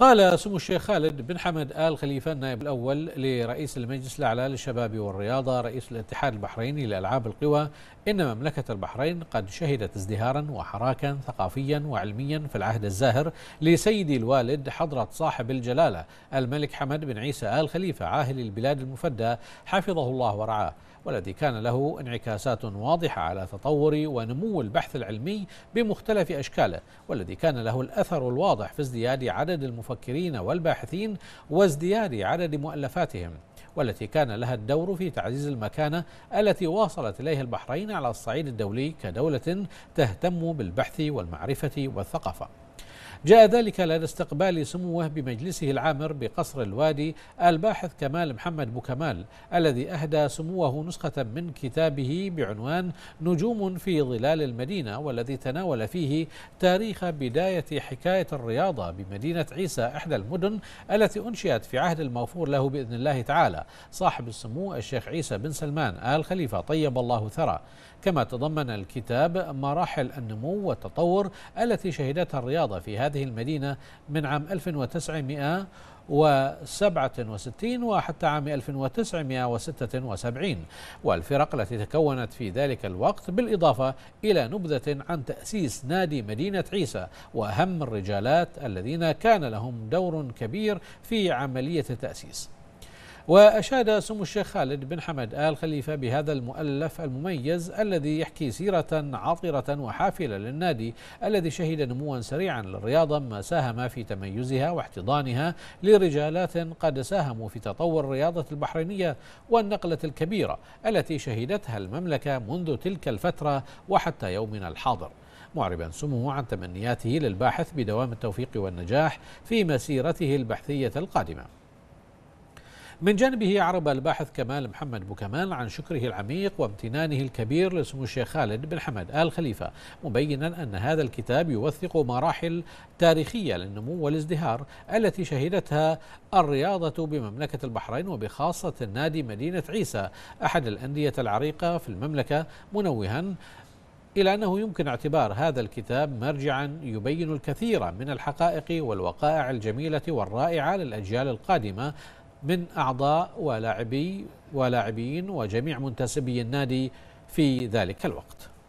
قال سمو الشيخ خالد بن حمد آل خليفة النائب الأول لرئيس المجلس الأعلى للشباب والرياضة رئيس الاتحاد البحريني لألعاب القوى إن مملكة البحرين قد شهدت ازدهارا وحراكا ثقافيا وعلميا في العهد الزاهر لسيدي الوالد حضرة صاحب الجلالة الملك حمد بن عيسى آل خليفة عاهل البلاد المفدى حفظه الله ورعاه والذي كان له انعكاسات واضحة على تطور ونمو البحث العلمي بمختلف أشكاله والذي كان له الأثر الواضح في ازدياد عدد المفدى المفكرين والباحثين وازدياد عدد مؤلفاتهم والتي كان لها الدور في تعزيز المكانة التي واصلت إليها البحرين على الصعيد الدولي كدولة تهتم بالبحث والمعرفة والثقافة جاء ذلك لدى استقبال سموه بمجلسه العامر بقصر الوادي الباحث كمال محمد بوكمال الذي أهدى سموه نسخة من كتابه بعنوان نجوم في ظلال المدينة والذي تناول فيه تاريخ بداية حكاية الرياضة بمدينة عيسى إحدى المدن التي أنشئت في عهد المغفور له بإذن الله تعالى صاحب السمو الشيخ عيسى بن سلمان آل خليفة طيب الله ثرى كما تضمن الكتاب مراحل النمو والتطور التي شهدتها الرياضة في هذا هذه المدينة من عام 1967 وحتى عام 1976 والفرق التي تكونت في ذلك الوقت بالإضافة إلى نبذة عن تأسيس نادي مدينة عيسى وأهم الرجالات الذين كان لهم دور كبير في عملية التأسيس وأشاد سمو الشيخ خالد بن حمد آل خليفة بهذا المؤلف المميز الذي يحكي سيرة عطرة وحافلة للنادي الذي شهد نموا سريعا للرياضة ما ساهم في تميزها واحتضانها لرجالات قد ساهموا في تطور الرياضة البحرينية والنقلة الكبيرة التي شهدتها المملكة منذ تلك الفترة وحتى يومنا الحاضر معربا سموه عن تمنياته للباحث بدوام التوفيق والنجاح في مسيرته البحثية القادمة من جانبه عرب الباحث كمال محمد بوكمال عن شكره العميق وامتنانه الكبير لسمو الشيخ خالد بن حمد آل خليفة مبينا أن هذا الكتاب يوثق مراحل تاريخية للنمو والازدهار التي شهدتها الرياضة بمملكة البحرين وبخاصة نادي مدينة عيسى أحد الأندية العريقة في المملكة منوها إلى أنه يمكن اعتبار هذا الكتاب مرجعا يبين الكثير من الحقائق والوقائع الجميلة والرائعة للأجيال القادمة من أعضاء ولاعبي ولاعبين وجميع منتسبي النادي في ذلك الوقت